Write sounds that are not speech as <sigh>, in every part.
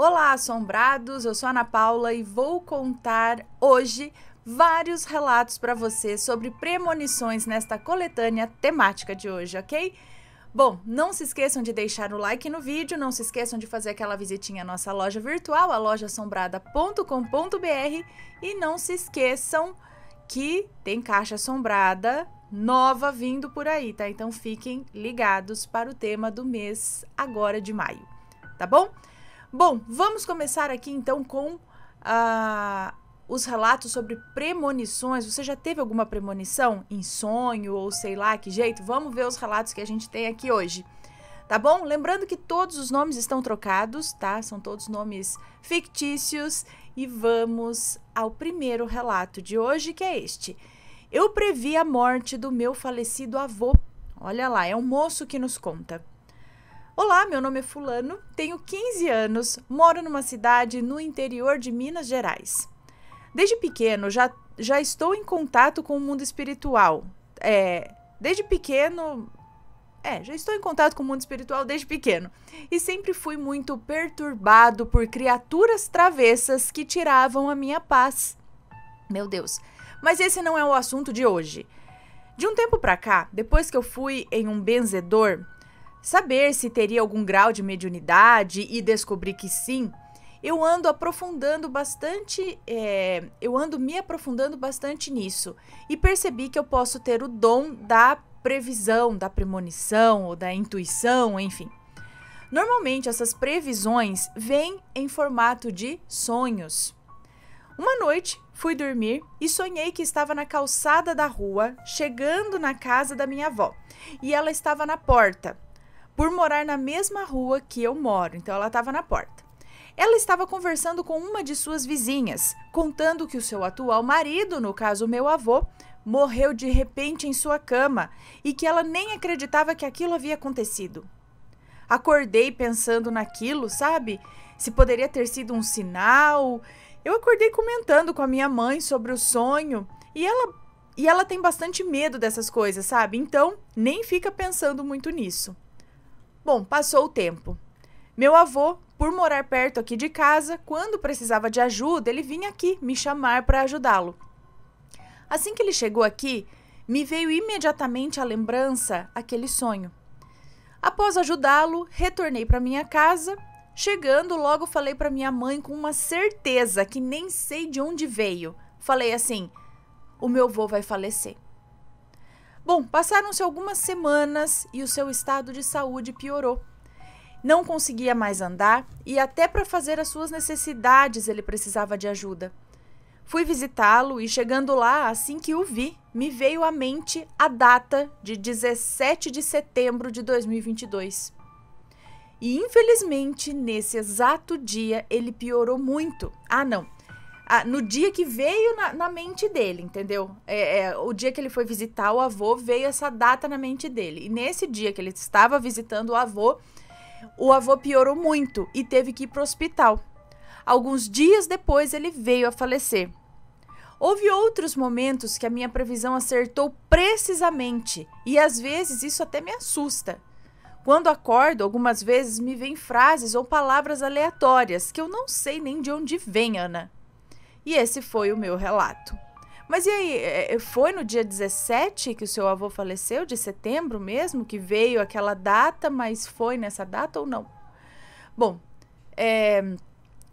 Olá, assombrados! Eu sou Ana Paula e vou contar hoje vários relatos para você sobre premonições nesta coletânea temática de hoje, ok? Bom, não se esqueçam de deixar o like no vídeo, não se esqueçam de fazer aquela visitinha à nossa loja virtual, a lojasombrada.com.br e não se esqueçam que tem caixa assombrada nova vindo por aí, tá? Então fiquem ligados para o tema do mês agora de maio, tá bom? Bom, vamos começar aqui então com uh, os relatos sobre premonições. Você já teve alguma premonição em sonho ou sei lá que jeito? Vamos ver os relatos que a gente tem aqui hoje. Tá bom? Lembrando que todos os nomes estão trocados, tá? São todos nomes fictícios e vamos ao primeiro relato de hoje, que é este. Eu previ a morte do meu falecido avô. Olha lá, é um moço que nos conta. Olá, meu nome é Fulano, tenho 15 anos, moro numa cidade no interior de Minas Gerais. Desde pequeno já, já estou em contato com o mundo espiritual. É, desde pequeno. É, já estou em contato com o mundo espiritual desde pequeno. E sempre fui muito perturbado por criaturas travessas que tiravam a minha paz. Meu Deus. Mas esse não é o assunto de hoje. De um tempo pra cá, depois que eu fui em um benzedor, Saber se teria algum grau de mediunidade e descobrir que sim, eu ando aprofundando bastante, é, eu ando me aprofundando bastante nisso e percebi que eu posso ter o dom da previsão, da premonição ou da intuição, enfim. Normalmente essas previsões vêm em formato de sonhos. Uma noite fui dormir e sonhei que estava na calçada da rua, chegando na casa da minha avó, e ela estava na porta por morar na mesma rua que eu moro, então ela estava na porta. Ela estava conversando com uma de suas vizinhas, contando que o seu atual marido, no caso meu avô, morreu de repente em sua cama e que ela nem acreditava que aquilo havia acontecido. Acordei pensando naquilo, sabe? Se poderia ter sido um sinal. Eu acordei comentando com a minha mãe sobre o sonho e ela e ela tem bastante medo dessas coisas, sabe? Então, nem fica pensando muito nisso. Bom, passou o tempo. Meu avô, por morar perto aqui de casa, quando precisava de ajuda, ele vinha aqui me chamar para ajudá-lo. Assim que ele chegou aqui, me veio imediatamente à lembrança aquele sonho. Após ajudá-lo, retornei para minha casa. Chegando, logo falei para minha mãe com uma certeza que nem sei de onde veio. Falei assim: o meu avô vai falecer. Bom, passaram-se algumas semanas e o seu estado de saúde piorou. Não conseguia mais andar e até para fazer as suas necessidades ele precisava de ajuda. Fui visitá-lo e chegando lá, assim que o vi, me veio à mente a data de 17 de setembro de 2022. E infelizmente, nesse exato dia, ele piorou muito. Ah, não, a, no dia que veio na, na mente dele, entendeu? É, é, o dia que ele foi visitar o avô, veio essa data na mente dele. E nesse dia que ele estava visitando o avô, o avô piorou muito e teve que ir para o hospital. Alguns dias depois, ele veio a falecer. Houve outros momentos que a minha previsão acertou precisamente, e às vezes isso até me assusta. Quando acordo, algumas vezes me vêm frases ou palavras aleatórias que eu não sei nem de onde vêm, Ana. E esse foi o meu relato. Mas e aí, é, é, foi no dia 17 que o seu avô faleceu, de setembro mesmo, que veio aquela data, mas foi nessa data ou não? Bom, é,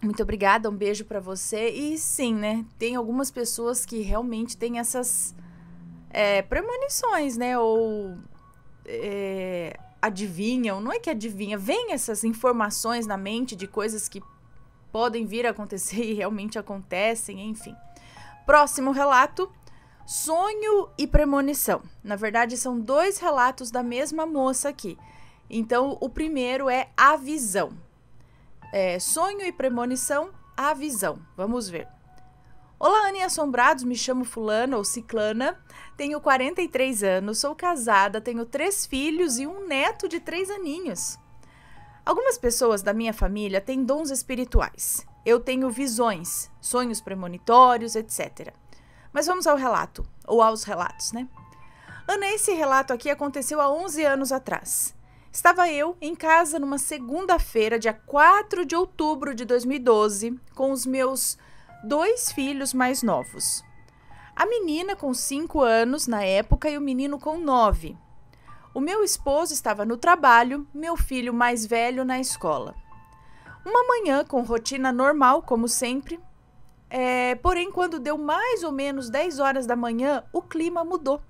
muito obrigada, um beijo para você. E sim, né, tem algumas pessoas que realmente têm essas é, premonições, né, ou é, adivinham, não é que adivinha, vem essas informações na mente de coisas que podem vir a acontecer <laughs> e realmente acontecem, enfim. Próximo relato: sonho e premonição. Na verdade, são dois relatos da mesma moça aqui. Então, o primeiro é a visão. É, sonho e premonição, a visão. Vamos ver. Olá, Anne Assombrados, me chamo fulano ou Ciclana, tenho 43 anos, sou casada, tenho três filhos e um neto de três aninhos. Algumas pessoas da minha família têm dons espirituais. Eu tenho visões, sonhos premonitórios, etc. Mas vamos ao relato, ou aos relatos, né? Ana, esse relato aqui aconteceu há 11 anos atrás. Estava eu em casa numa segunda-feira, dia 4 de outubro de 2012, com os meus dois filhos mais novos. A menina com 5 anos na época e o menino com 9. O meu esposo estava no trabalho, meu filho mais velho na escola. Uma manhã com rotina normal, como sempre. É, porém, quando deu mais ou menos 10 horas da manhã, o clima mudou.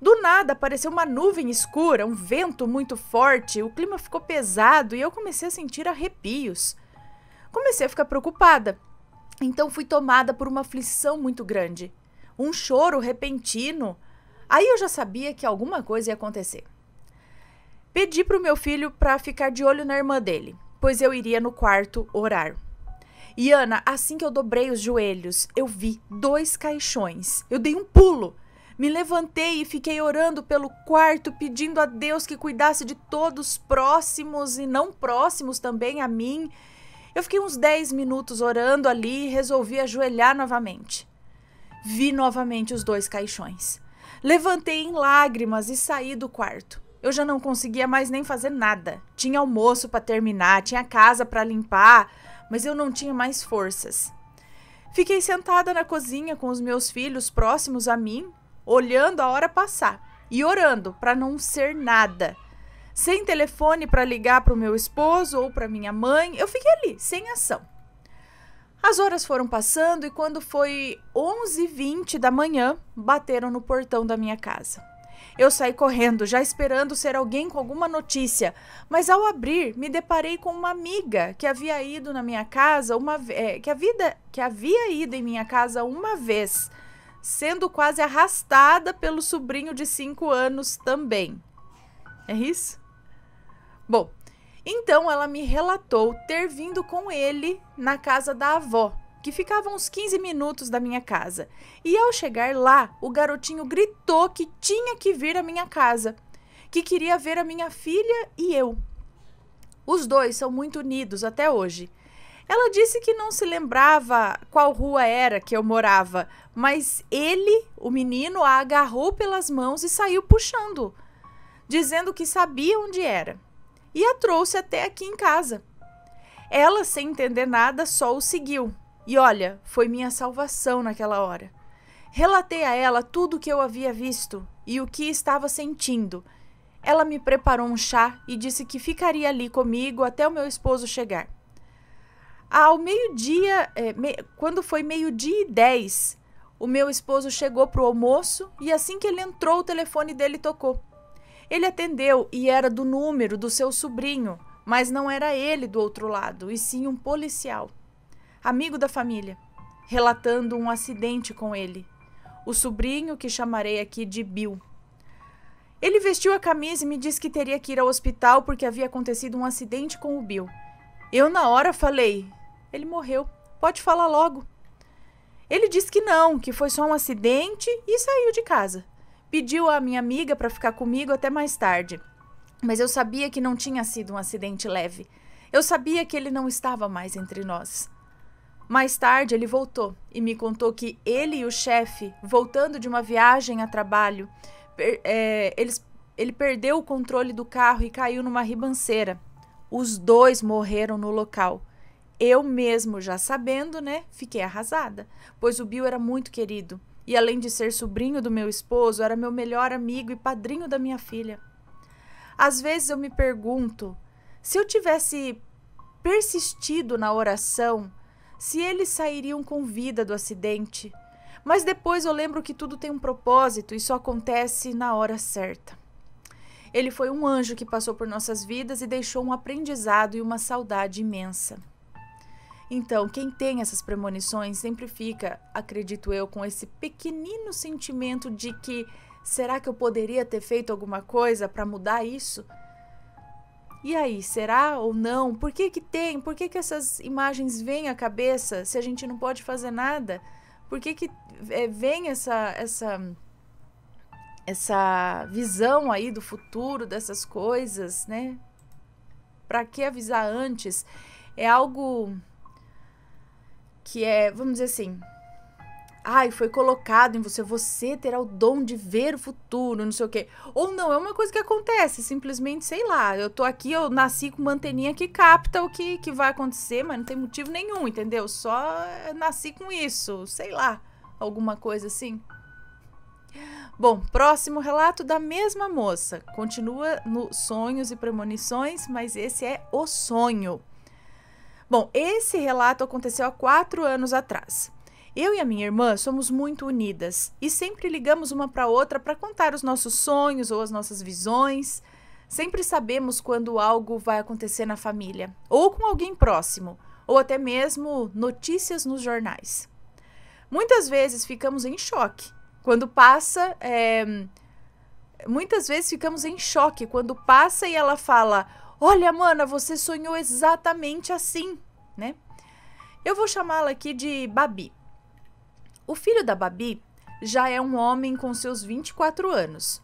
Do nada apareceu uma nuvem escura, um vento muito forte, o clima ficou pesado e eu comecei a sentir arrepios. Comecei a ficar preocupada. Então fui tomada por uma aflição muito grande. Um choro repentino, Aí eu já sabia que alguma coisa ia acontecer. Pedi para o meu filho para ficar de olho na irmã dele, pois eu iria no quarto orar. E Ana, assim que eu dobrei os joelhos, eu vi dois caixões. Eu dei um pulo. Me levantei e fiquei orando pelo quarto, pedindo a Deus que cuidasse de todos próximos e não próximos também a mim. Eu fiquei uns 10 minutos orando ali e resolvi ajoelhar novamente. Vi novamente os dois caixões. Levantei em lágrimas e saí do quarto. Eu já não conseguia mais nem fazer nada. Tinha almoço para terminar, tinha casa para limpar, mas eu não tinha mais forças. Fiquei sentada na cozinha com os meus filhos próximos a mim, olhando a hora passar e orando para não ser nada. Sem telefone para ligar para o meu esposo ou para minha mãe, eu fiquei ali, sem ação. As horas foram passando e quando foi 11h20 da manhã, bateram no portão da minha casa. Eu saí correndo, já esperando ser alguém com alguma notícia, mas ao abrir, me deparei com uma amiga que havia ido na minha casa uma é, que a vida que havia ido em minha casa uma vez, sendo quase arrastada pelo sobrinho de 5 anos também. É isso? Bom, então ela me relatou ter vindo com ele na casa da avó, que ficava uns 15 minutos da minha casa. E ao chegar lá, o garotinho gritou que tinha que vir à minha casa, que queria ver a minha filha e eu. Os dois são muito unidos até hoje. Ela disse que não se lembrava qual rua era que eu morava, mas ele, o menino, a agarrou pelas mãos e saiu puxando, dizendo que sabia onde era e a trouxe até aqui em casa. Ela, sem entender nada, só o seguiu. E olha, foi minha salvação naquela hora. Relatei a ela tudo o que eu havia visto e o que estava sentindo. Ela me preparou um chá e disse que ficaria ali comigo até o meu esposo chegar. Ao meio-dia, é, me, quando foi meio-dia e dez, o meu esposo chegou para o almoço e assim que ele entrou, o telefone dele tocou. Ele atendeu e era do número do seu sobrinho, mas não era ele do outro lado, e sim um policial, amigo da família, relatando um acidente com ele. O sobrinho, que chamarei aqui de Bill. Ele vestiu a camisa e me disse que teria que ir ao hospital porque havia acontecido um acidente com o Bill. Eu, na hora, falei: Ele morreu, pode falar logo. Ele disse que não, que foi só um acidente e saiu de casa pediu a minha amiga para ficar comigo até mais tarde. Mas eu sabia que não tinha sido um acidente leve. Eu sabia que ele não estava mais entre nós. Mais tarde, ele voltou e me contou que ele e o chefe, voltando de uma viagem a trabalho, per é, eles, ele perdeu o controle do carro e caiu numa ribanceira. Os dois morreram no local. Eu mesmo, já sabendo, né, fiquei arrasada, pois o Bill era muito querido. E além de ser sobrinho do meu esposo, era meu melhor amigo e padrinho da minha filha. Às vezes eu me pergunto se eu tivesse persistido na oração, se eles sairiam com vida do acidente. Mas depois eu lembro que tudo tem um propósito e só acontece na hora certa. Ele foi um anjo que passou por nossas vidas e deixou um aprendizado e uma saudade imensa. Então, quem tem essas premonições sempre fica, acredito eu, com esse pequenino sentimento de que será que eu poderia ter feito alguma coisa para mudar isso? E aí, será ou não? Por que que tem? Por que que essas imagens vêm à cabeça se a gente não pode fazer nada? Por que que é, vem essa essa essa visão aí do futuro dessas coisas, né? Para que avisar antes? É algo que é, vamos dizer assim, ai, foi colocado em você, você terá o dom de ver o futuro, não sei o quê. Ou não, é uma coisa que acontece, simplesmente, sei lá, eu tô aqui, eu nasci com uma anteninha que capta o que, que vai acontecer, mas não tem motivo nenhum, entendeu? Só eh, nasci com isso, sei lá, alguma coisa assim. Bom, próximo relato da mesma moça. Continua no sonhos e premonições, mas esse é o sonho. Bom, esse relato aconteceu há quatro anos atrás. Eu e a minha irmã somos muito unidas e sempre ligamos uma para outra para contar os nossos sonhos ou as nossas visões. Sempre sabemos quando algo vai acontecer na família, ou com alguém próximo, ou até mesmo notícias nos jornais. Muitas vezes ficamos em choque quando passa. É... Muitas vezes ficamos em choque quando passa e ela fala: Olha, mana, você sonhou exatamente assim, né? Eu vou chamá-la aqui de Babi. O filho da Babi já é um homem com seus 24 anos.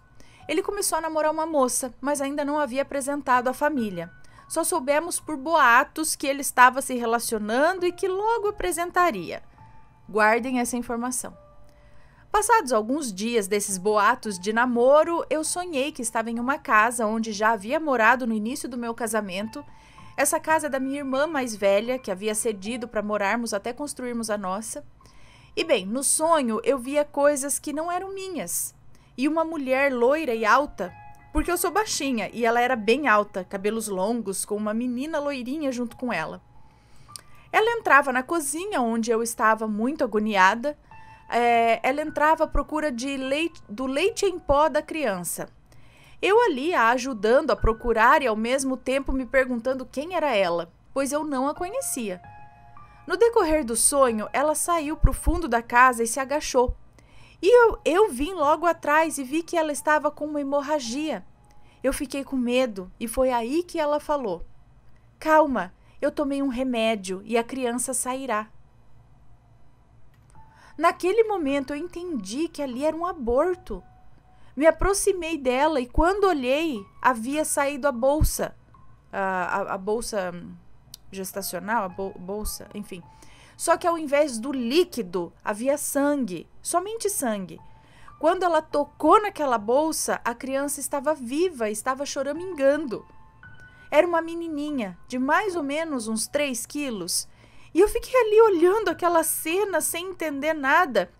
Ele começou a namorar uma moça, mas ainda não havia apresentado a família. Só soubemos por boatos que ele estava se relacionando e que logo apresentaria. Guardem essa informação. Passados alguns dias desses boatos de namoro, eu sonhei que estava em uma casa onde já havia morado no início do meu casamento. Essa casa é da minha irmã mais velha, que havia cedido para morarmos até construirmos a nossa. E bem, no sonho eu via coisas que não eram minhas. E uma mulher loira e alta, porque eu sou baixinha e ela era bem alta, cabelos longos, com uma menina loirinha junto com ela. Ela entrava na cozinha onde eu estava muito agoniada é, ela entrava à procura de leite, do leite em pó da criança. Eu ali a ajudando a procurar e ao mesmo tempo me perguntando quem era ela, pois eu não a conhecia. No decorrer do sonho, ela saiu para o fundo da casa e se agachou. E eu, eu vim logo atrás e vi que ela estava com uma hemorragia. Eu fiquei com medo e foi aí que ela falou: Calma, eu tomei um remédio e a criança sairá. Naquele momento eu entendi que ali era um aborto. Me aproximei dela e quando olhei, havia saído a bolsa. A, a, a bolsa gestacional, a bolsa, enfim. Só que ao invés do líquido, havia sangue, somente sangue. Quando ela tocou naquela bolsa, a criança estava viva, estava choramingando. Era uma menininha de mais ou menos uns 3 quilos e eu fiquei ali olhando aquela cena sem entender nada.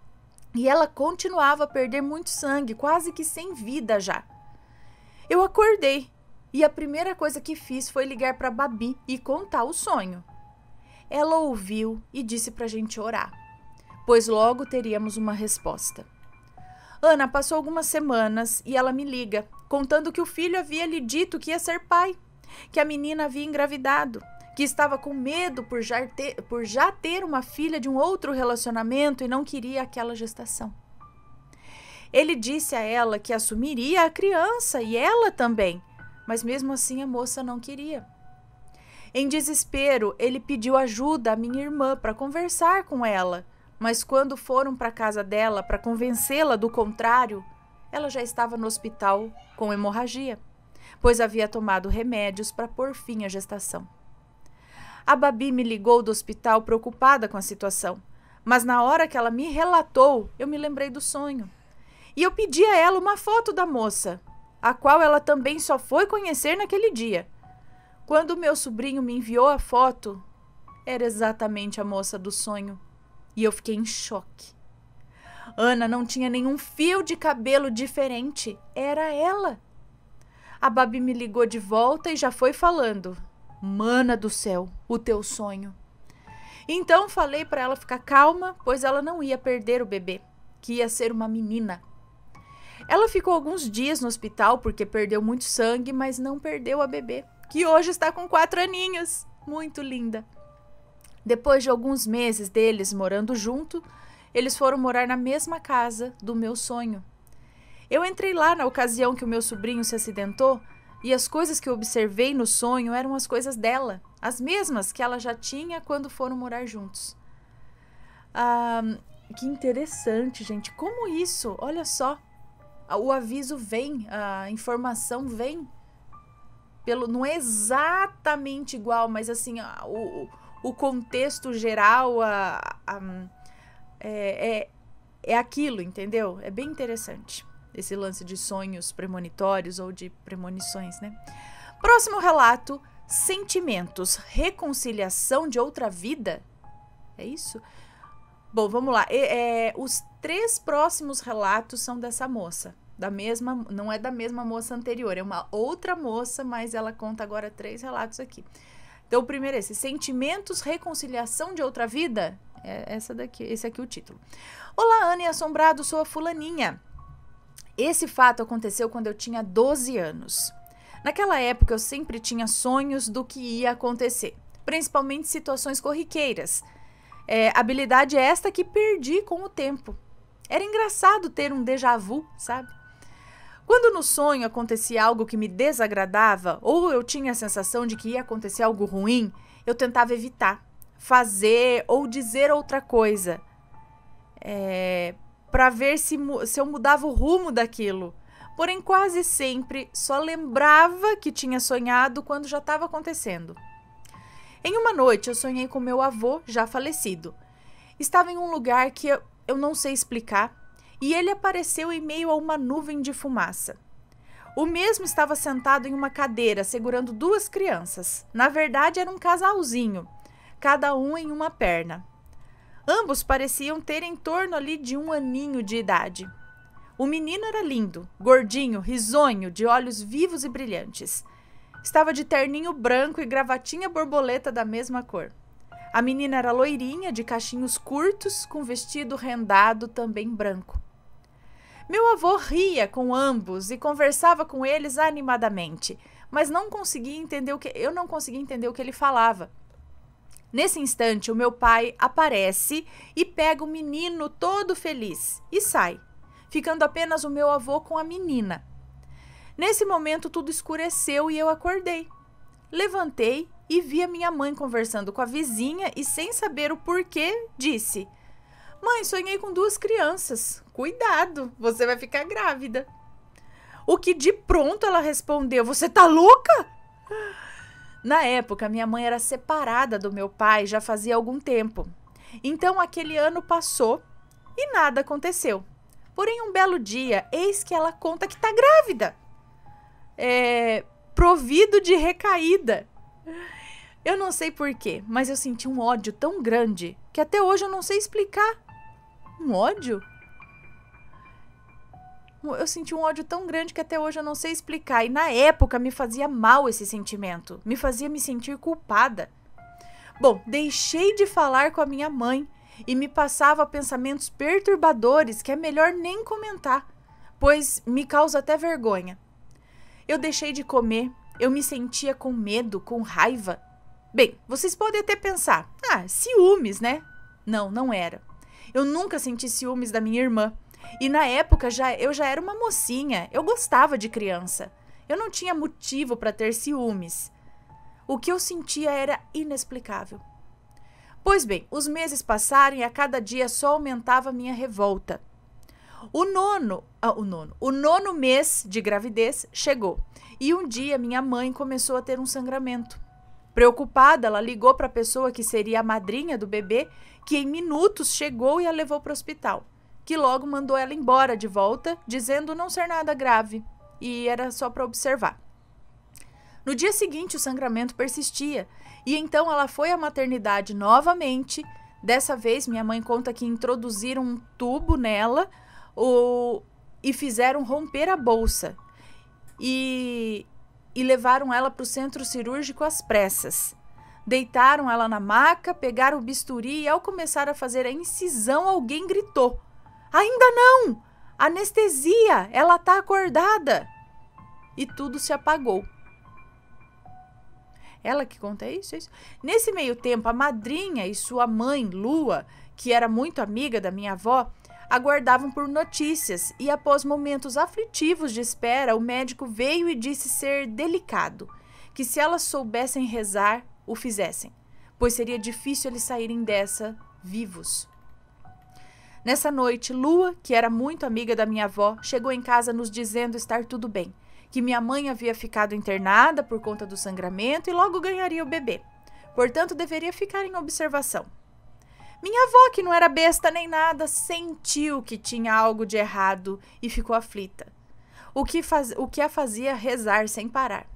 E ela continuava a perder muito sangue, quase que sem vida já. Eu acordei e a primeira coisa que fiz foi ligar para Babi e contar o sonho. Ela ouviu e disse para a gente orar, pois logo teríamos uma resposta. Ana passou algumas semanas e ela me liga, contando que o filho havia lhe dito que ia ser pai, que a menina havia engravidado que estava com medo por já, ter, por já ter uma filha de um outro relacionamento e não queria aquela gestação. Ele disse a ela que assumiria a criança e ela também, mas mesmo assim a moça não queria. Em desespero, ele pediu ajuda à minha irmã para conversar com ela, mas quando foram para casa dela para convencê-la do contrário, ela já estava no hospital com hemorragia, pois havia tomado remédios para pôr fim à gestação. A Babi me ligou do hospital preocupada com a situação, mas na hora que ela me relatou, eu me lembrei do sonho. E eu pedi a ela uma foto da moça, a qual ela também só foi conhecer naquele dia. Quando meu sobrinho me enviou a foto, era exatamente a moça do sonho. E eu fiquei em choque. Ana não tinha nenhum fio de cabelo diferente, era ela. A Babi me ligou de volta e já foi falando mana do céu, o teu sonho. Então falei para ela ficar calma, pois ela não ia perder o bebê, que ia ser uma menina. Ela ficou alguns dias no hospital porque perdeu muito sangue, mas não perdeu a bebê, que hoje está com quatro aninhos. Muito linda. Depois de alguns meses deles morando junto, eles foram morar na mesma casa do meu sonho. Eu entrei lá na ocasião que o meu sobrinho se acidentou e as coisas que eu observei no sonho eram as coisas dela, as mesmas que ela já tinha quando foram morar juntos. Ah, que interessante, gente. Como isso? Olha só. O aviso vem, a informação vem. Pelo, não é exatamente igual, mas assim, o, o contexto geral a, a é, é, é aquilo, entendeu? É bem interessante. Esse lance de sonhos premonitórios ou de premonições, né? Próximo relato: sentimentos, reconciliação de outra vida. É isso? Bom, vamos lá. é, os três próximos relatos são dessa moça. Da mesma, não é da mesma moça anterior, é uma outra moça, mas ela conta agora três relatos aqui. Então, o primeiro é esse: Sentimentos, Reconciliação de Outra Vida. É essa daqui, esse aqui é o título. Olá, Anne Assombrado, sou a Fulaninha. Esse fato aconteceu quando eu tinha 12 anos. Naquela época eu sempre tinha sonhos do que ia acontecer, principalmente situações corriqueiras. É, habilidade é esta que perdi com o tempo. Era engraçado ter um déjà vu, sabe? Quando no sonho acontecia algo que me desagradava ou eu tinha a sensação de que ia acontecer algo ruim, eu tentava evitar, fazer ou dizer outra coisa. É, para ver se, se eu mudava o rumo daquilo. Porém, quase sempre só lembrava que tinha sonhado quando já estava acontecendo. Em uma noite, eu sonhei com meu avô, já falecido. Estava em um lugar que eu, eu não sei explicar e ele apareceu em meio a uma nuvem de fumaça. O mesmo estava sentado em uma cadeira segurando duas crianças. Na verdade, era um casalzinho, cada um em uma perna. Ambos pareciam ter em torno ali de um aninho de idade. O menino era lindo, gordinho, risonho, de olhos vivos e brilhantes. Estava de terninho branco e gravatinha borboleta da mesma cor. A menina era loirinha, de cachinhos curtos, com vestido rendado também branco. Meu avô ria com ambos e conversava com eles animadamente, mas não conseguia entender o que eu não conseguia entender o que ele falava. Nesse instante, o meu pai aparece e pega o menino todo feliz e sai, ficando apenas o meu avô com a menina. Nesse momento, tudo escureceu e eu acordei. Levantei e vi a minha mãe conversando com a vizinha e, sem saber o porquê, disse: Mãe, sonhei com duas crianças. Cuidado, você vai ficar grávida. O que de pronto ela respondeu: Você tá louca? Na época, minha mãe era separada do meu pai já fazia algum tempo. Então aquele ano passou e nada aconteceu. Porém, um belo dia, eis que ela conta que tá grávida. É, provido de recaída. Eu não sei porquê, mas eu senti um ódio tão grande que até hoje eu não sei explicar. Um ódio? eu senti um ódio tão grande que até hoje eu não sei explicar. E na época me fazia mal esse sentimento, me fazia me sentir culpada. Bom, deixei de falar com a minha mãe e me passava pensamentos perturbadores que é melhor nem comentar, pois me causa até vergonha. Eu deixei de comer, eu me sentia com medo, com raiva. Bem, vocês podem até pensar, ah, ciúmes, né? Não, não era. Eu nunca senti ciúmes da minha irmã e na época já eu já era uma mocinha, eu gostava de criança. Eu não tinha motivo para ter ciúmes. O que eu sentia era inexplicável. Pois bem, os meses passaram e a cada dia só aumentava minha revolta. O nono, ah, o nono, o nono mês de gravidez chegou e um dia minha mãe começou a ter um sangramento. Preocupada, ela ligou para a pessoa que seria a madrinha do bebê, que em minutos chegou e a levou para o hospital que logo mandou ela embora de volta, dizendo não ser nada grave e era só para observar. No dia seguinte, o sangramento persistia e então ela foi à maternidade novamente. Dessa vez, minha mãe conta que introduziram um tubo nela o, e fizeram romper a bolsa e, e levaram ela para o centro cirúrgico às pressas. Deitaram ela na maca, pegaram o bisturi e, ao começar a fazer a incisão, alguém gritou. Ainda não! Anestesia! Ela está acordada! E tudo se apagou. Ela que conta é isso, é isso. Nesse meio tempo, a madrinha e sua mãe, Lua, que era muito amiga da minha avó, aguardavam por notícias e, após momentos aflitivos de espera, o médico veio e disse ser delicado, que se elas soubessem rezar, o fizessem, pois seria difícil eles saírem dessa vivos. Nessa noite, Lua, que era muito amiga da minha avó, chegou em casa nos dizendo estar tudo bem, que minha mãe havia ficado internada por conta do sangramento e logo ganharia o bebê. Portanto, deveria ficar em observação. Minha avó, que não era besta nem nada, sentiu que tinha algo de errado e ficou aflita, o que, faz... o que a fazia rezar sem parar.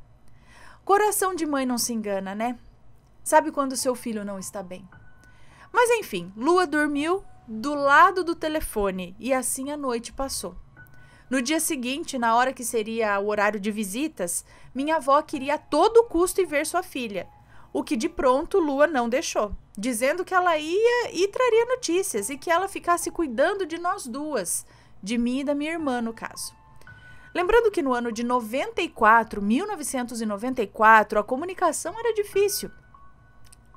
Coração de mãe não se engana, né? Sabe quando seu filho não está bem. Mas enfim, Lua dormiu do lado do telefone e assim a noite passou. No dia seguinte, na hora que seria o horário de visitas, minha avó queria a todo custo ir ver sua filha, o que de pronto Lua não deixou, dizendo que ela ia e traria notícias e que ela ficasse cuidando de nós duas, de mim e da minha irmã, no caso. Lembrando que no ano de 94, 1994, a comunicação era difícil.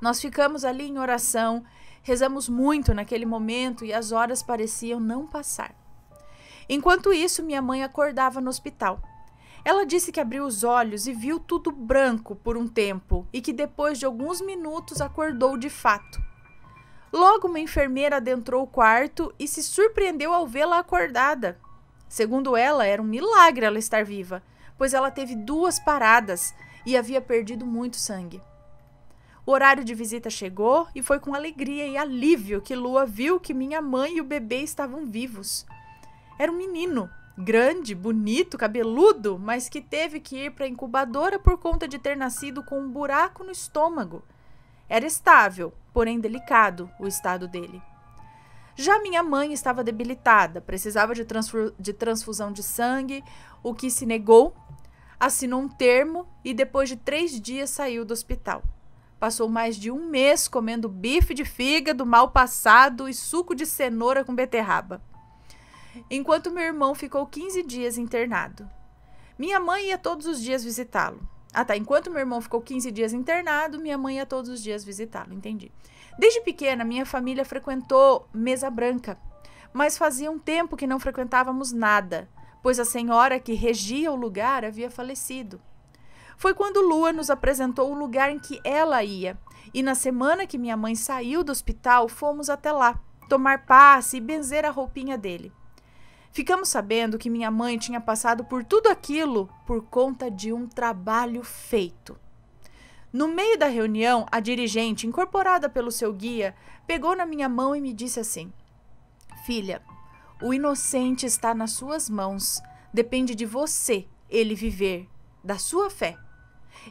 Nós ficamos ali em oração Rezamos muito naquele momento e as horas pareciam não passar. Enquanto isso, minha mãe acordava no hospital. Ela disse que abriu os olhos e viu tudo branco por um tempo e que depois de alguns minutos acordou de fato. Logo, uma enfermeira adentrou o quarto e se surpreendeu ao vê-la acordada. Segundo ela, era um milagre ela estar viva, pois ela teve duas paradas e havia perdido muito sangue. O horário de visita chegou e foi com alegria e alívio que Lua viu que minha mãe e o bebê estavam vivos. Era um menino, grande, bonito, cabeludo, mas que teve que ir para a incubadora por conta de ter nascido com um buraco no estômago. Era estável, porém delicado, o estado dele. Já minha mãe estava debilitada, precisava de, transfu de, transfusão de sangue, o que se negou, assinou um termo e depois de três dias saiu do hospital. Passou mais de um mês comendo bife de fígado mal passado e suco de cenoura com beterraba. Enquanto meu irmão ficou 15 dias internado. Minha mãe ia todos os dias visitá-lo. Ah, tá. Enquanto meu irmão ficou 15 dias internado, minha mãe ia todos os dias visitá-lo. Entendi. Desde pequena, minha família frequentou mesa branca, mas fazia um tempo que não frequentávamos nada, pois a senhora que regia o lugar havia falecido. Foi quando Lua nos apresentou o lugar em que ela ia, e na semana que minha mãe saiu do hospital, fomos até lá tomar passe e benzer a roupinha dele. Ficamos sabendo que minha mãe tinha passado por tudo aquilo por conta de um trabalho feito. No meio da reunião, a dirigente, incorporada pelo seu guia, pegou na minha mão e me disse assim: Filha, o inocente está nas suas mãos. Depende de você ele viver, da sua fé.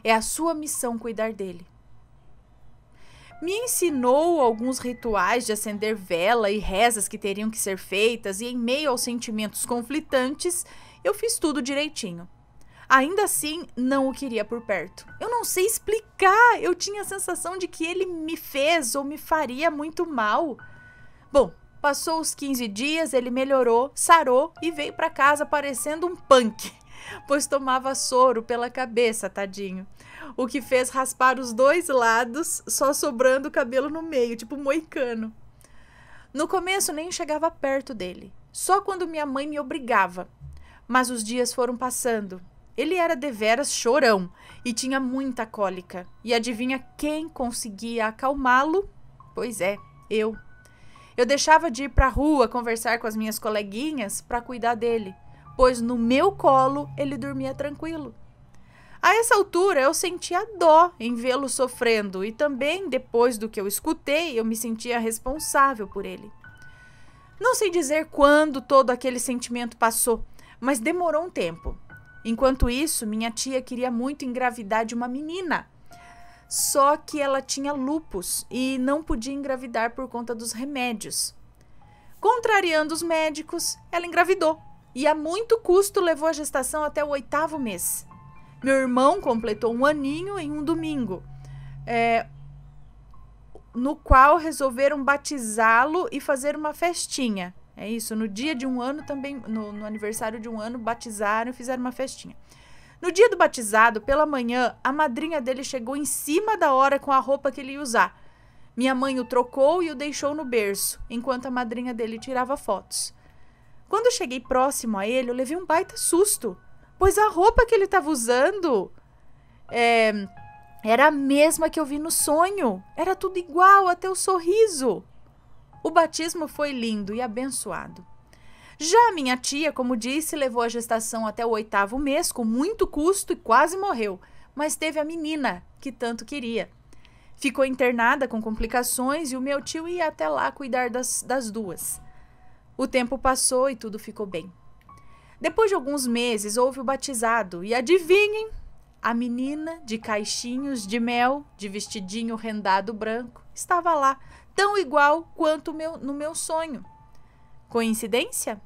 É a sua missão cuidar dele. Me ensinou alguns rituais de acender vela e rezas que teriam que ser feitas, e em meio aos sentimentos conflitantes, eu fiz tudo direitinho. Ainda assim, não o queria por perto. Eu não sei explicar, eu tinha a sensação de que ele me fez ou me faria muito mal. Bom, passou os 15 dias, ele melhorou, sarou e veio para casa parecendo um punk pois tomava soro pela cabeça, tadinho. O que fez raspar os dois lados, só sobrando o cabelo no meio, tipo moicano. No começo nem chegava perto dele, só quando minha mãe me obrigava. Mas os dias foram passando. Ele era deveras chorão e tinha muita cólica. E adivinha quem conseguia acalmá-lo? Pois é, eu. Eu deixava de ir para a rua conversar com as minhas coleguinhas para cuidar dele pois no meu colo ele dormia tranquilo. A essa altura eu sentia dó em vê-lo sofrendo e também, depois do que eu escutei, eu me sentia responsável por ele. Não sei dizer quando todo aquele sentimento passou, mas demorou um tempo. Enquanto isso, minha tia queria muito engravidar de uma menina. Só que ela tinha lupus e não podia engravidar por conta dos remédios. Contrariando os médicos, ela engravidou e a muito custo levou a gestação até o oitavo mês. Meu irmão completou um aninho em um domingo, é, no qual resolveram batizá-lo e fazer uma festinha. É isso, no dia de um ano também, no, no aniversário de um ano, batizaram e fizeram uma festinha. No dia do batizado, pela manhã, a madrinha dele chegou em cima da hora com a roupa que ele ia usar. Minha mãe o trocou e o deixou no berço, enquanto a madrinha dele tirava fotos. Quando cheguei próximo a ele, eu levei um baita susto, pois a roupa que ele estava usando é, era a mesma que eu vi no sonho. Era tudo igual, até o sorriso. O batismo foi lindo e abençoado. Já minha tia, como disse, levou a gestação até o oitavo mês com muito custo e quase morreu, mas teve a menina que tanto queria. Ficou internada com complicações e o meu tio ia até lá cuidar das, das duas. O tempo passou e tudo ficou bem. Depois de alguns meses, houve o batizado e adivinhem? A menina de caixinhos de mel, de vestidinho rendado branco, estava lá, tão igual quanto meu, no meu sonho. Coincidência?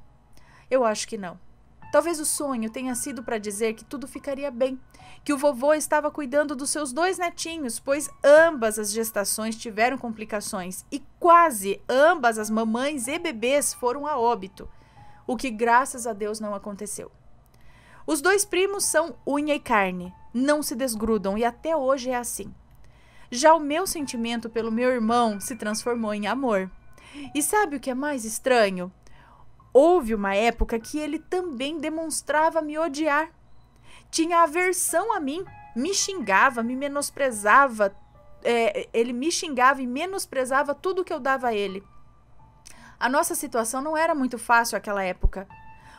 Eu acho que não. Talvez o sonho tenha sido para dizer que tudo ficaria bem, que o vovô estava cuidando dos seus dois netinhos, pois ambas as gestações tiveram complicações e quase ambas as mamães e bebês foram a óbito, o que graças a Deus não aconteceu. Os dois primos são unha e carne, não se desgrudam e até hoje é assim. Já o meu sentimento pelo meu irmão se transformou em amor. E sabe o que é mais estranho? Houve uma época que ele também demonstrava me odiar. Tinha aversão a mim, me xingava, me menosprezava. É, ele me xingava e menosprezava tudo que eu dava a ele. A nossa situação não era muito fácil naquela época.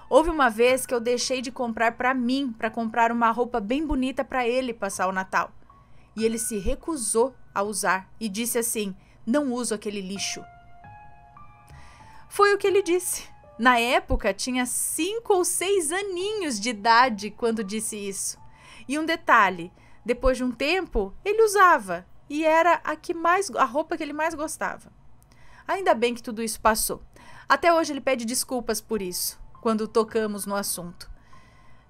Houve uma vez que eu deixei de comprar para mim, para comprar uma roupa bem bonita para ele passar o Natal. E ele se recusou a usar e disse assim: "Não uso aquele lixo". Foi o que ele disse. Na época, tinha cinco ou seis aninhos de idade quando disse isso. E um detalhe: depois de um tempo, ele usava e era a que mais a roupa que ele mais gostava. Ainda bem que tudo isso passou. Até hoje ele pede desculpas por isso quando tocamos no assunto.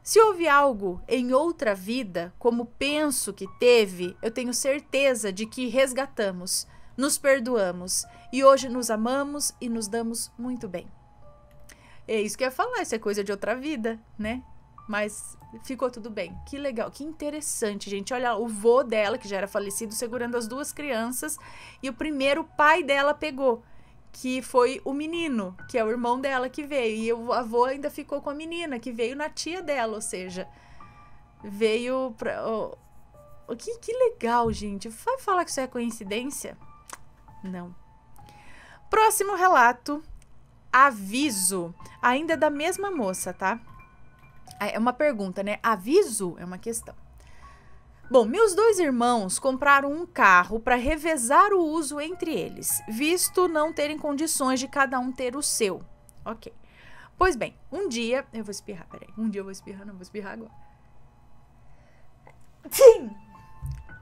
Se houve algo em outra vida, como penso que teve, eu tenho certeza de que resgatamos, nos perdoamos e hoje nos amamos e nos damos muito bem. É isso que eu ia falar, isso é coisa de outra vida, né? Mas ficou tudo bem. Que legal, que interessante, gente. Olha, o vô dela, que já era falecido, segurando as duas crianças, e o primeiro pai dela pegou, que foi o menino, que é o irmão dela que veio. E o avô ainda ficou com a menina, que veio na tia dela, ou seja, veio pra. Oh, que, que legal, gente. Vai falar que isso é coincidência? Não. Próximo relato aviso, ainda é da mesma moça, tá? É, é uma pergunta, né? Aviso é uma questão. Bom, meus dois irmãos compraram um carro para revezar o uso entre eles, visto não terem condições de cada um ter o seu. Ok. Pois bem, um dia. Eu vou espirrar, peraí. Um dia eu vou espirrar, não vou espirrar agora. Sim!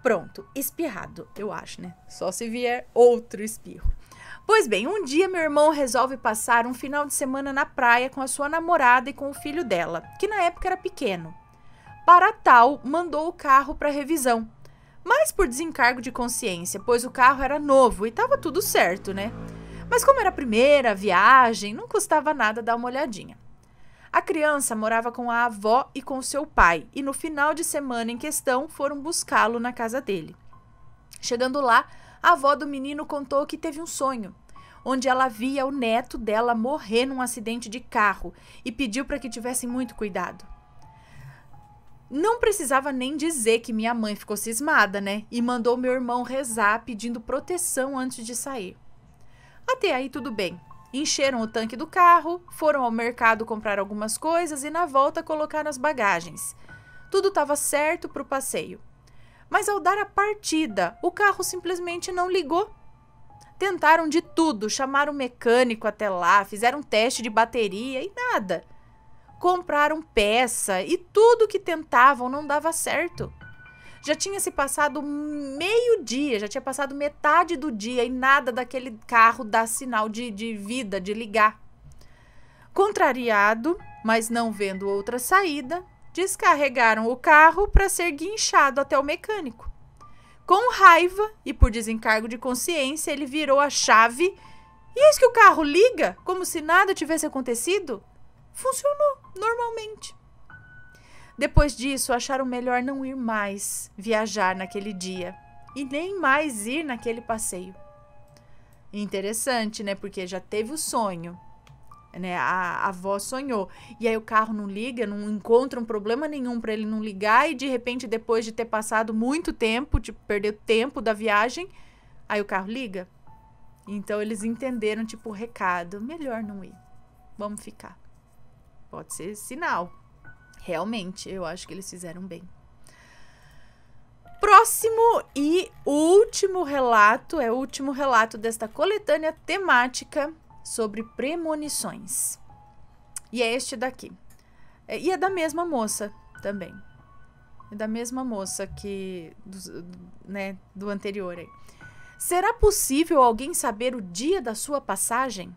Pronto, espirrado, eu acho, né? Só se vier outro espirro. Pois bem, um dia meu irmão resolve passar um final de semana na praia com a sua namorada e com o filho dela, que na época era pequeno. Para tal, mandou o carro para revisão, mas por desencargo de consciência, pois o carro era novo e estava tudo certo, né? Mas como era a primeira viagem, não custava nada dar uma olhadinha. A criança morava com a avó e com seu pai, e no final de semana em questão foram buscá-lo na casa dele. Chegando lá, a avó do menino contou que teve um sonho, onde ela via o neto dela morrer num acidente de carro e pediu para que tivessem muito cuidado. Não precisava nem dizer que minha mãe ficou cismada, né? E mandou meu irmão rezar pedindo proteção antes de sair. Até aí tudo bem. Encheram o tanque do carro, foram ao mercado comprar algumas coisas e na volta colocaram as bagagens. Tudo estava certo para o passeio. Mas ao dar a partida, o carro simplesmente não ligou. Tentaram de tudo, chamaram o mecânico até lá, fizeram um teste de bateria e nada. Compraram peça e tudo que tentavam não dava certo. Já tinha se passado meio-dia, já tinha passado metade do dia e nada daquele carro dá sinal de, de vida, de ligar. Contrariado, mas não vendo outra saída, descarregaram o carro para ser guinchado até o mecânico. Com raiva e por desencargo de consciência, ele virou a chave e eis que o carro liga, como se nada tivesse acontecido. Funcionou normalmente. Depois disso, acharam melhor não ir mais viajar naquele dia e nem mais ir naquele passeio. Interessante, né? Porque já teve o sonho, né? A, a avó sonhou. E aí o carro não liga, não encontra um problema nenhum para ele não ligar e de repente depois de ter passado muito tempo, tipo, perder tempo da viagem, aí o carro liga. Então eles entenderam tipo o recado, melhor não ir. Vamos ficar. Pode ser sinal. Realmente, eu acho que eles fizeram bem. Próximo e último relato, é o último relato desta coletânea temática sobre premonições. E é este daqui. É, e é da mesma moça também. É da mesma moça que. Do, né, do anterior aí. Será possível alguém saber o dia da sua passagem?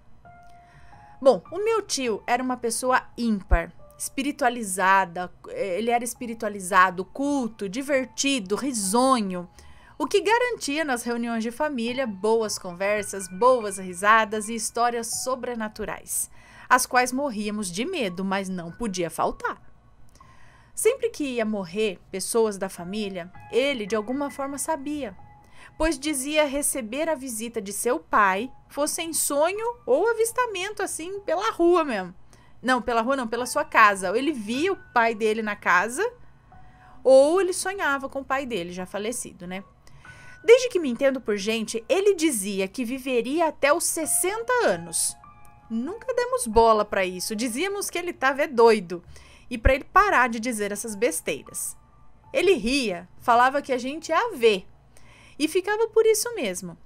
Bom, o meu tio era uma pessoa ímpar, espiritualizada, é, ele era espiritualizado, culto, divertido, risonho o que garantia nas reuniões de família boas conversas, boas risadas e histórias sobrenaturais, as quais morríamos de medo, mas não podia faltar. Sempre que ia morrer pessoas da família, ele de alguma forma sabia, pois dizia receber a visita de seu pai, fosse em sonho ou avistamento assim pela rua mesmo. Não, pela rua não, pela sua casa. Ele via o pai dele na casa ou ele sonhava com o pai dele já falecido, né? Desde que me entendo por gente, ele dizia que viveria até os 60 anos. Nunca demos bola para isso, dizíamos que ele estava é doido e para ele parar de dizer essas besteiras. Ele ria, falava que a gente ia é ver e ficava por isso mesmo.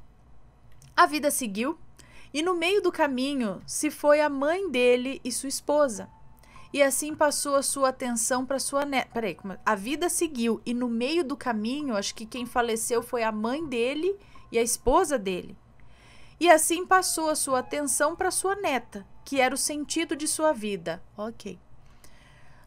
A vida seguiu e no meio do caminho se foi a mãe dele e sua esposa e assim passou a sua atenção para sua neta. Peraí, é? a vida seguiu e no meio do caminho, acho que quem faleceu foi a mãe dele e a esposa dele. E assim passou a sua atenção para sua neta, que era o sentido de sua vida. Ok.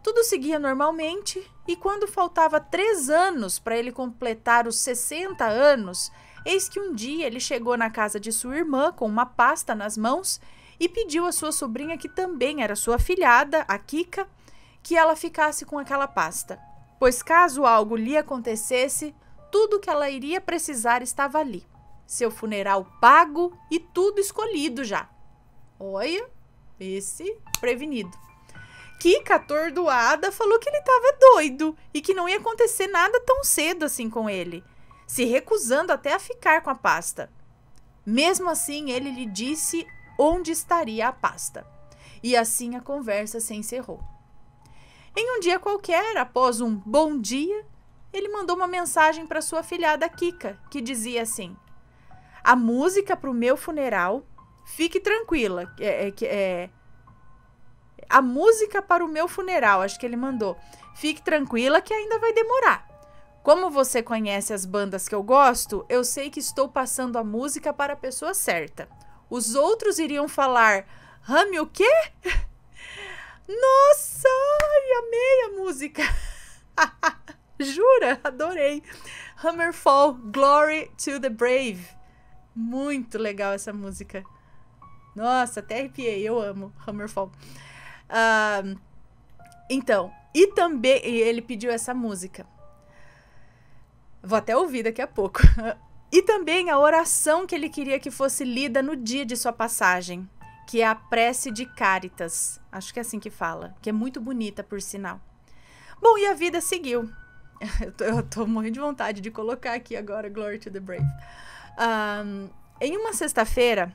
Tudo seguia normalmente e quando faltava três anos para ele completar os 60 anos, eis que um dia ele chegou na casa de sua irmã com uma pasta nas mãos e pediu à sua sobrinha, que também era sua filhada, a Kika, que ela ficasse com aquela pasta, pois caso algo lhe acontecesse, tudo que ela iria precisar estava ali. Seu funeral pago e tudo escolhido já. Olha, esse prevenido. Kika, atordoada, falou que ele estava doido e que não ia acontecer nada tão cedo assim com ele, se recusando até a ficar com a pasta. Mesmo assim, ele lhe disse onde estaria a pasta. E assim a conversa se encerrou. Em um dia qualquer, após um bom dia, ele mandou uma mensagem para sua filhada Kika, que dizia assim: A música para o meu funeral, fique tranquila, é, é, é, a música para o meu funeral, acho que ele mandou. Fique tranquila que ainda vai demorar. Como você conhece as bandas que eu gosto, eu sei que estou passando a música para a pessoa certa. Os outros iriam falar: Rami, o quê? <laughs> Nossa, ai, amei a música. <laughs> Jura? Adorei. Hammerfall, Glory to the Brave. Muito legal essa música. Nossa, até arrepiei, eu amo Hammerfall. Uh, então, e também ele pediu essa música. Vou até ouvir daqui a pouco. <laughs> E também a oração que ele queria que fosse lida no dia de sua passagem, que é a prece de Caritas. Acho que é assim que fala, que é muito bonita, por sinal. Bom, e a vida seguiu. <laughs> Eu tô, eu tô morrendo de vontade de colocar aqui agora Glory to the Brave. Um, em uma sexta-feira,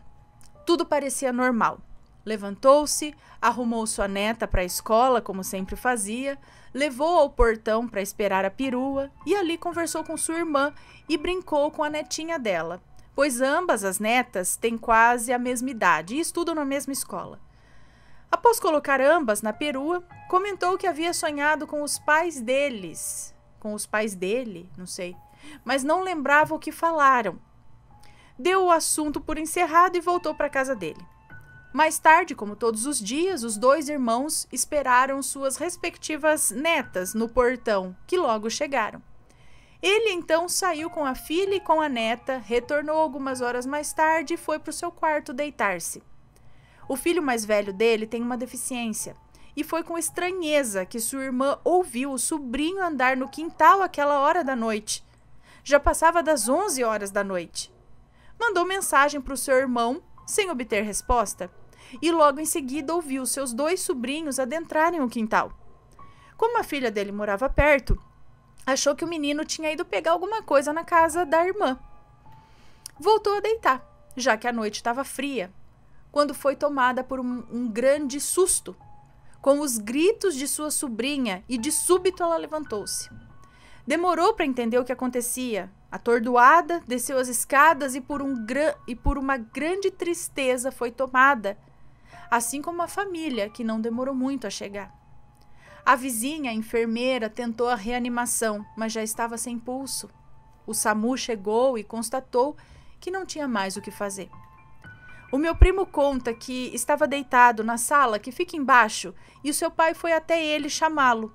tudo parecia normal. Levantou-se, arrumou sua neta para a escola, como sempre fazia, levou ao portão para esperar a perua e ali conversou com sua irmã e brincou com a netinha dela, pois ambas as netas têm quase a mesma idade e estudam na mesma escola. Após colocar ambas na perua, comentou que havia sonhado com os pais deles, com os pais dele, não sei, mas não lembrava o que falaram. Deu o assunto por encerrado e voltou para casa dele. Mais tarde, como todos os dias, os dois irmãos esperaram suas respectivas netas no portão, que logo chegaram. Ele então saiu com a filha e com a neta, retornou algumas horas mais tarde e foi para o seu quarto deitar-se. O filho mais velho dele tem uma deficiência, e foi com estranheza que sua irmã ouviu o sobrinho andar no quintal àquela hora da noite. Já passava das 11 horas da noite. Mandou mensagem para o seu irmão, sem obter resposta, e logo em seguida ouviu seus dois sobrinhos adentrarem o quintal. Como a filha dele morava perto, achou que o menino tinha ido pegar alguma coisa na casa da irmã. Voltou a deitar, já que a noite estava fria, quando foi tomada por um, um grande susto. Com os gritos de sua sobrinha, e de súbito ela levantou-se. Demorou para entender o que acontecia. Atordoada, desceu as escadas e por, um e por uma grande tristeza foi tomada assim como a família, que não demorou muito a chegar. A vizinha, a enfermeira, tentou a reanimação, mas já estava sem pulso. O SAMU chegou e constatou que não tinha mais o que fazer. O meu primo conta que estava deitado na sala que fica embaixo e o seu pai foi até ele chamá-lo.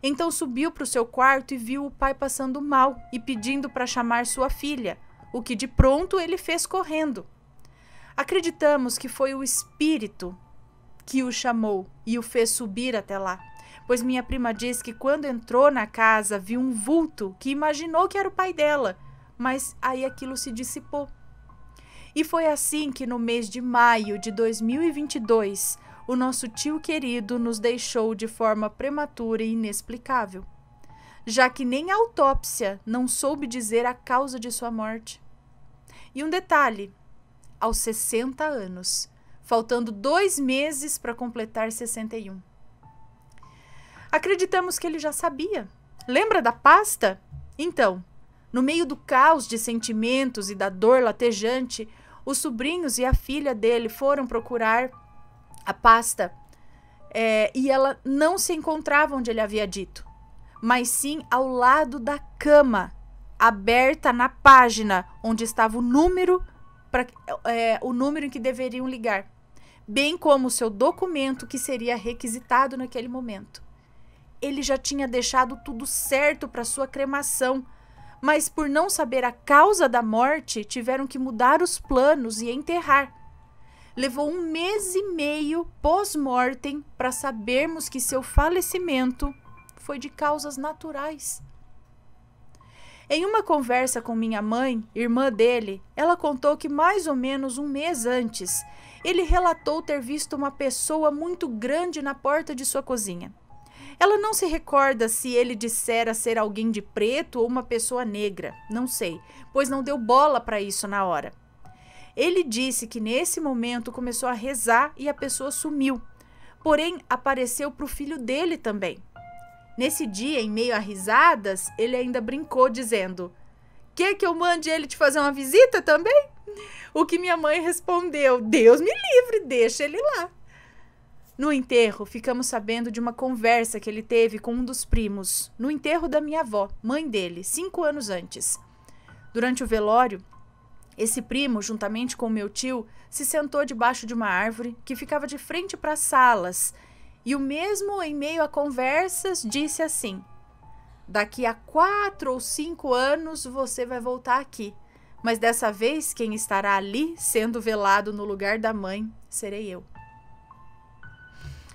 Então subiu para o seu quarto e viu o pai passando mal e pedindo para chamar sua filha, o que de pronto ele fez correndo. Acreditamos que foi o espírito que o chamou e o fez subir até lá, pois minha prima diz que quando entrou na casa viu um vulto que imaginou que era o pai dela, mas aí aquilo se dissipou. E foi assim que no mês de maio de 2022, o nosso tio querido nos deixou de forma prematura e inexplicável, já que nem a autópsia não soube dizer a causa de sua morte. E um detalhe: aos 60 anos, faltando dois meses para completar 61. Acreditamos que ele já sabia. Lembra da pasta? Então, no meio do caos de sentimentos e da dor latejante, os sobrinhos e a filha dele foram procurar a pasta é, e ela não se encontrava onde ele havia dito, mas sim ao lado da cama, aberta na página onde estava o número para é, o número em que deveriam ligar, bem como o seu documento que seria requisitado naquele momento. Ele já tinha deixado tudo certo para sua cremação, mas por não saber a causa da morte, tiveram que mudar os planos e enterrar. Levou um mês e meio pós-mortem para sabermos que seu falecimento foi de causas naturais. Em uma conversa com minha mãe, irmã dele, ela contou que mais ou menos um mês antes, ele relatou ter visto uma pessoa muito grande na porta de sua cozinha. Ela não se recorda se ele dissera ser alguém de preto ou uma pessoa negra, não sei, pois não deu bola para isso na hora. Ele disse que nesse momento começou a rezar e a pessoa sumiu. Porém, apareceu para o filho dele também. Nesse dia, em meio a risadas, ele ainda brincou, dizendo: Quer que eu mande ele te fazer uma visita também? O que minha mãe respondeu: Deus me livre, deixa ele lá. No enterro, ficamos sabendo de uma conversa que ele teve com um dos primos, no enterro da minha avó, mãe dele, cinco anos antes. Durante o velório, esse primo, juntamente com meu tio, se sentou debaixo de uma árvore que ficava de frente para as salas e o mesmo, em meio a conversas, disse assim: Daqui a quatro ou cinco anos você vai voltar aqui, mas dessa vez quem estará ali sendo velado no lugar da mãe serei eu.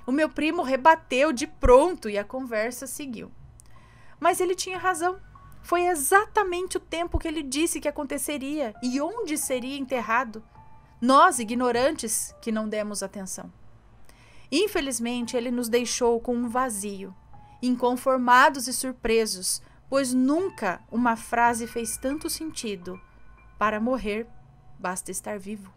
O meu primo rebateu de pronto e a conversa seguiu. Mas ele tinha razão. Foi exatamente o tempo que ele disse que aconteceria e onde seria enterrado. Nós, ignorantes, que não demos atenção. Infelizmente, ele nos deixou com um vazio, inconformados e surpresos, pois nunca uma frase fez tanto sentido. Para morrer, basta estar vivo.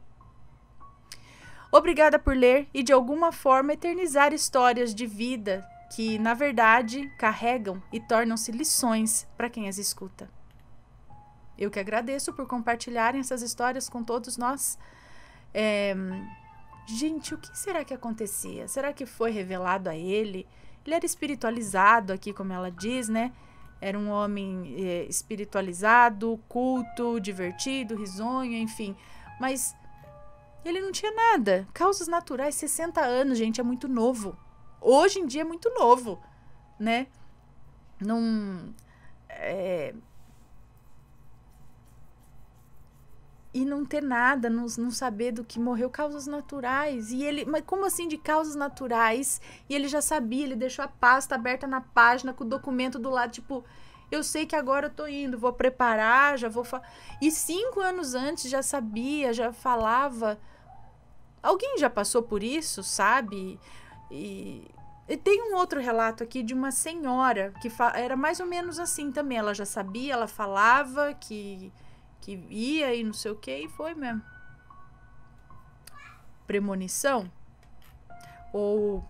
Obrigada por ler e de alguma forma eternizar histórias de vida que, na verdade, carregam e tornam-se lições para quem as escuta. Eu que agradeço por compartilharem essas histórias com todos nós. É, Gente, o que será que acontecia? Será que foi revelado a ele? Ele era espiritualizado aqui, como ela diz, né? Era um homem eh, espiritualizado, culto, divertido, risonho, enfim. Mas ele não tinha nada. Causas naturais, 60 anos, gente, é muito novo. Hoje em dia é muito novo, né? Não. É, eh, e não ter nada, não, não saber do que morreu, causas naturais. E ele, mas como assim de causas naturais? E ele já sabia, ele deixou a pasta aberta na página com o documento do lado, tipo, eu sei que agora eu tô indo, vou preparar, já vou. E cinco anos antes já sabia, já falava. Alguém já passou por isso, sabe? E, e tem um outro relato aqui de uma senhora que era mais ou menos assim também. Ela já sabia, ela falava que que ia e não sei o que, e foi mesmo. Premonição? Ou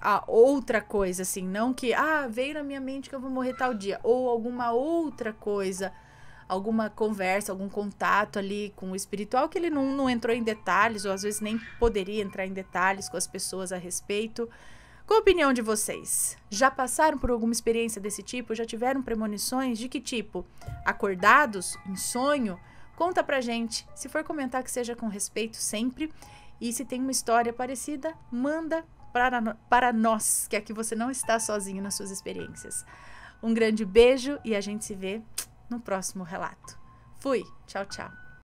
a outra coisa, assim, não que, ah, veio na minha mente que eu vou morrer tal dia, ou alguma outra coisa, alguma conversa, algum contato ali com o espiritual, que ele não, não entrou em detalhes, ou às vezes nem poderia entrar em detalhes com as pessoas a respeito, qual a opinião de vocês? Já passaram por alguma experiência desse tipo? Já tiveram premonições? De que tipo? Acordados? Em sonho? Conta pra gente. Se for comentar, que seja com respeito sempre. E se tem uma história parecida, manda para, para nós, que aqui você não está sozinho nas suas experiências. Um grande beijo e a gente se vê no próximo relato. Fui, tchau, tchau.